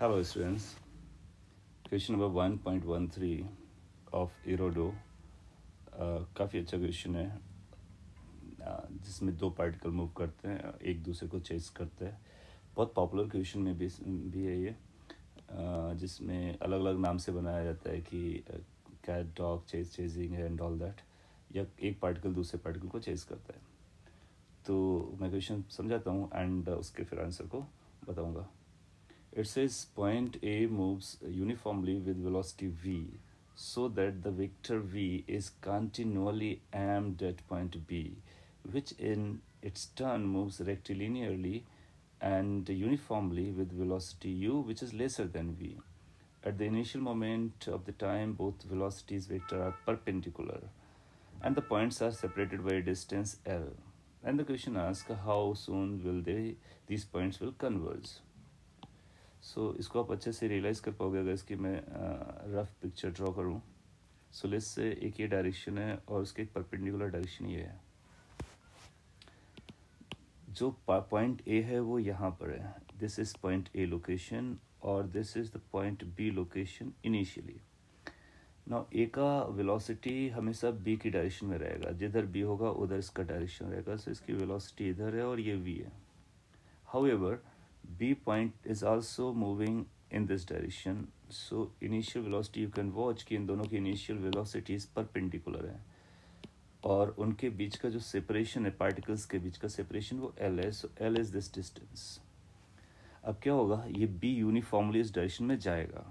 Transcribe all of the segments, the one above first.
Hello students. Question number 1.13 of Irodov काफ़ी अच्छा question है uh, जिसमें दो पार्टिकल मूव करते हैं एक दूसरे को चेस करते हैं बहुत पॉपुलर क्वेश्चन में भी भी है ये uh, जिसमें अलग अलग नाम से बनाया जाता है कि कैट डॉग चेस चेजिंग है एंड ऑल दैट या एक पार्टिकल दूसरे पार्टिकल को चेस करता है तो मैं क्वेश्चन समझाता हूँ एंड uh, उसके फिर आंसर को बताऊँगा It says point A moves uniformly with velocity v so that the vector v is continually aimed at point B, which in its turn moves rectilinearly and uniformly with velocity u which is lesser than v. At the initial moment of the time, both velocities vector are perpendicular and the points are separated by a distance L. And the question asks how soon will they these points will converge. So so, इसको आप अच्छे से realise कर पाओगे अगर इसकी मैं rough picture draw करूँ सो लेस से एक ये डायरेक्शन है और उसके एक परपेंडिकुलर डायरेक्शन ये है जो पॉइंट ए है वो यहाँ पर है this is point A location और this is the point B location initially ना ए का वेलोसिटी हमेशा बी की डायरेक्शन में रहेगा जिधर बी होगा उधर इसका डायरेक्शन रहेगा सो so इसकी वेलोसिटी इधर है और ये वी है how b point is also moving in this direction so initial velocity you can watch कि इन दोनों की initial velocities perpendicular हैं और उनके बीच का जो separation है particles के बीच का separation वो L है So L is this distance. अब क्या होगा ये B uniformly इस direction में जाएगा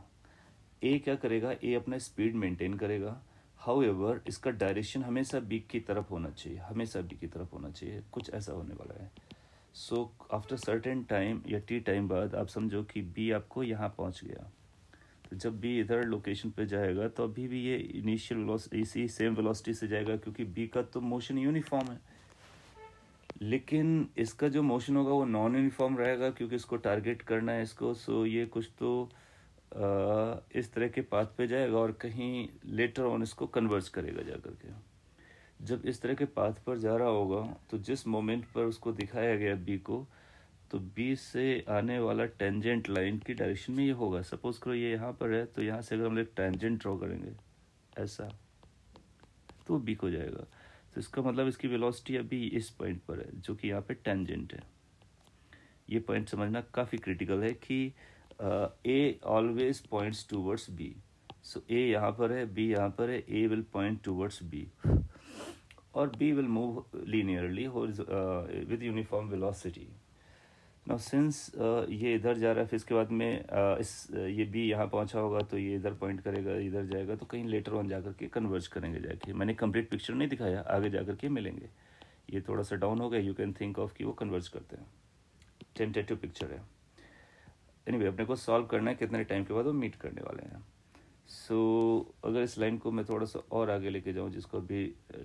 A क्या करेगा A अपना speed maintain करेगा However, इसका डायरेक्शन हमेशा बी की तरफ होना चाहिए हमेशा बी की तरफ होना चाहिए कुछ ऐसा होने वाला है सो आफ्टर सर्टेन टाइम या टी टाइम बाद आप समझो कि बी आपको यहाँ पहुँच गया तो जब बी इधर लोकेशन पे जाएगा तो अभी भी ये इनिशियल इसी सेम वेलोसिटी से जाएगा क्योंकि बी का तो मोशन यूनिफॉर्म है लेकिन इसका जो मोशन होगा वो नॉन यूनिफॉर्म रहेगा क्योंकि इसको टारगेट करना है इसको सो ये कुछ तो आ, इस तरह के पाथ पे जाएगा और कहीं लेटर ऑन इसको कन्वर्स करेगा जा करके जब इस तरह के पाथ पर जा रहा होगा तो जिस मोमेंट पर उसको दिखाया गया बी को तो बी से आने वाला टेंजेंट लाइन की डायरेक्शन में ये होगा सपोज करो ये यहाँ पर है तो यहाँ से अगर हम लोग टेंजेंट ड्रॉ करेंगे ऐसा तो बी को जाएगा तो इसका मतलब इसकी वेलोसिटी अभी इस पॉइंट पर है जो कि यहाँ पे टेंजेंट है ये पॉइंट समझना काफ़ी क्रिटिकल है कि A always points towards B so A यहाँ पर है बी यहाँ पर है A will point towards B or B will move linearly uh, with uniform velocity. Now since uh, ये इधर जा रहा है फिर इसके बाद में uh, इस uh, ये B यहाँ पहुँचा होगा तो ये इधर पॉइंट करेगा इधर जाएगा तो कहीं लेटर ऑन जा करके कन्वर्ज करेंगे जाके मैंने कम्प्लीट पिक्चर नहीं दिखाया आगे जा करके मिलेंगे ये थोड़ा सा डाउन हो गया यू कैन थिंक ऑफ कि वो कन्वर्ज करते हैं टेम्पटेटिव पिक्चर है एनी anyway, अपने को सॉल्व करना है कितने टाइम के बाद वो मीट करने वाले हैं सो so, अगर इस लाइन को मैं थोड़ा सा और आगे लेके जाऊँ जिसको अभी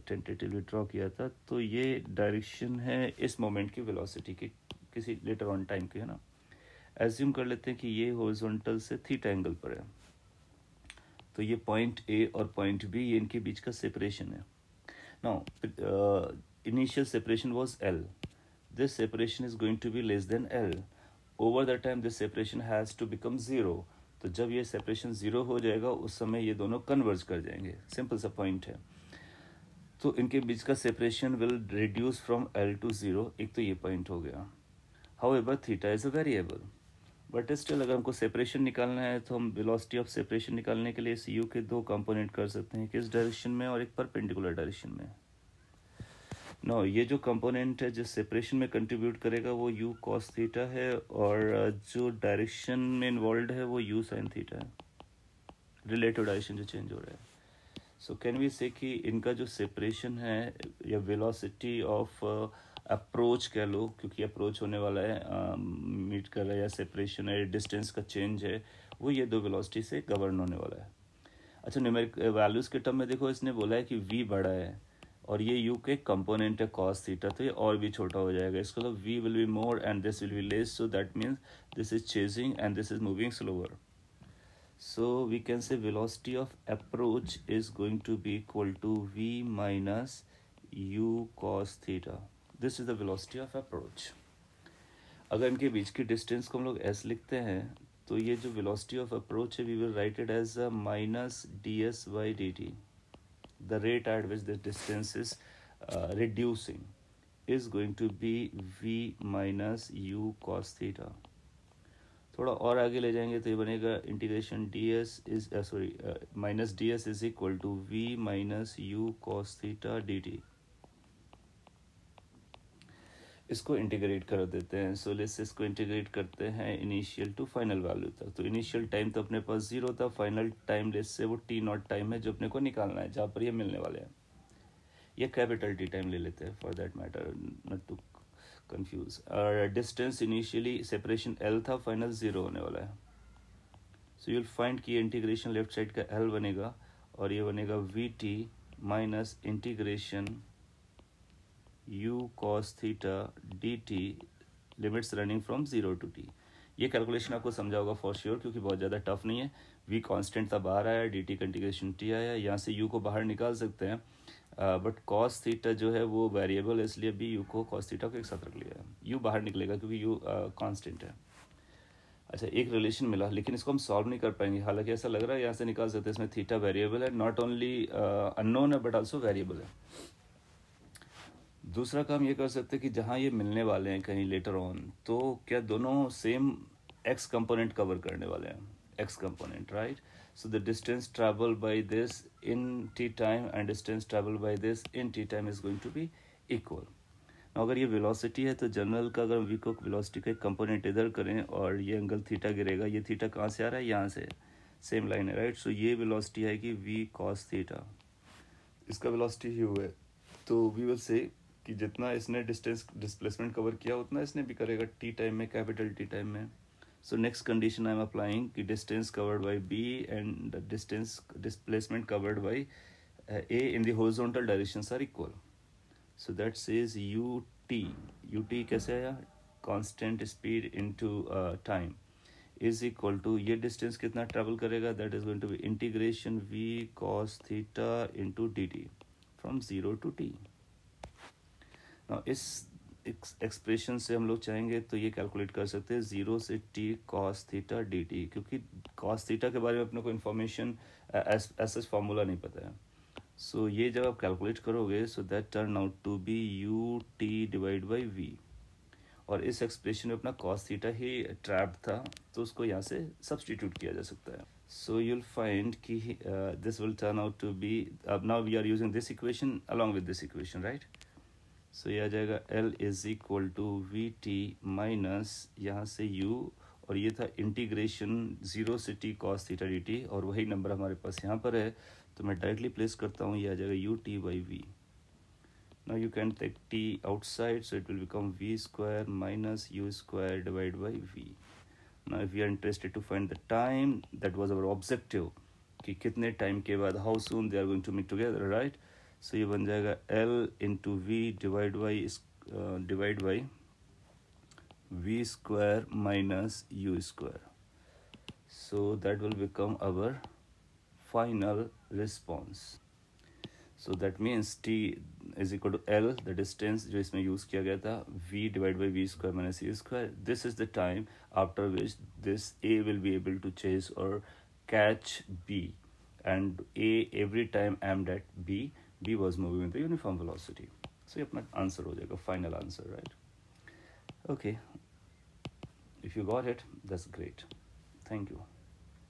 टेंटेटिवली ड्रॉ किया था तो ये डायरेक्शन है इस मोमेंट की वेलोसिटी के किसी लेटर ऑन टाइम के है ना एज्यूम कर लेते हैं कि ये हॉरिजॉन्टल से थीटा एंगल पर है तो ये पॉइंट ए और पॉइंट बी ये इनके बीच का सेपरेशन है ना initial separation was L this separation is going to be less than L over the time this separation has to become zero तो जब ये सेपरेशन ज़ीरो हो जाएगा उस समय ये दोनों कन्वर्ज कर जाएंगे सिंपल सा पॉइंट है तो इनके बीच का separation will reduce from L to zero एक तो ये पॉइंट हो गया however theta is a variable but still अगर हमको सेपरेशन निकालना है तो हम वेलोसिटी ऑफ सेपरेशन निकालने के लिए सी यू के दो कंपोनेंट कर सकते हैं किस डायरेक्शन में और एक परपेंडिकुलर डायरेक्शन में नो ये जो कंपोनेंट है जो सेपरेशन में कंट्रीब्यूट करेगा वो यू कॉस थीटा है और uh, जो डायरेक्शन में इन्वॉल्व है वो यू साइन थीटा है रिलेटिव डायरेक्शन जो चेंज हो रहा है सो कैन वी से कि इनका जो सेपरेशन है या वेलोसिटी ऑफ अप्रोच कह लो क्योंकि अप्रोच होने वाला है मीट um, कर रहा है या सेपरेशन है डिस्टेंस का चेंज है वो ये दो वेलोसिटी से गवर्न होने वाला है अच्छा न्यूमेरिक वैल्यूज़ uh, के टर्म में देखो इसने बोला है कि वी बड़ा है और ये यू के कंपोनेंट है कॉस थीटा तो ये और भी छोटा हो जाएगा इसका मतलब we will be more and this will be less so that means this is chasing and this is moving slower so we can say velocity of approach is going to be equal to v minus u cos theta this is the velocity of approach अगर इनके बीच की distance को हम लोग S लिखते हैं तो ये जो वेलोसिटी ऑफ अप्रोच है we will write it as minus d s by d t the rate at which the distance is uh, reducing is going to be v minus u cos theta थोड़ा और आगे ले जाएंगे तो ये बनेगा integration d s is sorry minus ds is equal to minus u cos theta इसको integrate कर देते हैं सो लेट्स इसको इंटीग्रेट करते हैं इनिशियल टू फाइनल वैल्यू तक तो इनिशियल टाइम तो अपने पास जीरो था फाइनल टाइम लेस से वो टी नॉट टाइम है जो अपने को निकालना है जहाँ पर ये मिलने वाले हैं ये कैपिटल टी टाइम ले लेते हैं for that matter not to confuse और डिस्टेंस इनिशियली सेपरेशन एल था फाइनल ज़ीरो होने वाला है सो यूल फाइंड कि इंटीग्रेशन लेफ्ट साइड का एल बनेगा और ये बनेगा v t minus integration u cos theta d t limits running from zero to t ये कैलकुलेशन आपको समझा होगा फॉर श्योर क्योंकि बहुत ज़्यादा टफ नहीं है वी कांस्टेंट था बाहर आया डी टी कंटिग्रेशन टी आया यहाँ से यू को बाहर निकाल सकते हैं बट कॉस थीटा जो है वो वेरिएबल है इसलिए भी यू को कॉस थीटा को एक साथ रख लिया है यू बाहर निकलेगा क्योंकि यू कांस्टेंट uh, है अच्छा एक रिलेशन मिला लेकिन इसको हम सॉल्व नहीं कर पाएंगे हालांकि ऐसा लग रहा है यहाँ से निकाल सकते हैं इसमें थीटा वेरिएबल है नॉट ओनली अननोन है बट ऑल्सो वेरिएबल है दूसरा काम ये कर सकते हैं कि जहाँ ये मिलने वाले हैं कहीं लेटर ऑन तो क्या दोनों सेम एक्स कंपोनेंट कवर करने वाले हैं x component right so the distance travel by this in t time and distance travel by this in t time is going to be equal अगर ये velocity है तो जनरल का अगर वीको velocity का एक कंपोनेंट इधर करें और ये एंगल थीटा गिरेगा ये थीटा कहाँ से आ रहा है यहाँ से सेम लाइन है राइट सो ये वेलोसिटी है कि वी कॉस थीटा इसका वेलोसिटी ही हुआ है तो वी विल से कि जितना इसने डिस्टेंस डिस्प्लेसमेंट कवर किया उतना इसने भी करेगा टी टाइम में कैपिटल टी टाइम में so next condition I am applying कि distance covered by B and the distance displacement covered by A in the horizontal directions are equal so that says u t u t कैसे आया constant speed into time is equal to ये distance कितना travel करेगा that is going to be integration v cos theta into d t from zero to t हाँ, इस expression से हम लोग चाहेंगे तो ये कैलकुलेट कर सकते हैं ज़ीरो से t cos theta d t क्योंकि कॉस थीटा के बारे में अपने को इन्फॉर्मेशन एस एस फार्मूला नहीं पता है सो so, ये जब आप कैलकुलेट करोगे so that turn out to be u t divide by v और इस एक्सप्रेशन में अपना कॉस थीटा ही ट्रैप था तो उसको यहाँ से सब्सटीट्यूट किया जा सकता है सो यू विल फाइंड कि this will turn out to be uh, now we are using this equation along with this equation right so यह आ जाएगा L is equal to v t minus यहाँ से यू और ये था integration zero से टी कॉस थीटा डी और वही नंबर हमारे पास यहाँ पर है तो मैं डायरेक्टली प्लेस करता हूँ यह आ जाएगा u t by v now you can take t outside so it will become v square minus u square divide by v ना if you are interested to find the time that was our objective कि कितने time के बाद how soon they are going to meet together right so ये बन जाएगा L into v divide by divide by v square minus u square so that will become our final response so that means t is equal to L the distance जो इसमें use किया गया था v divide by v square minus u square this is the time after which this A will be able to chase और catch B and A every time am that B b was moving with the uniform velocity so your answer answer हो जाएगा final answer, right? okay if you got it that's great thank you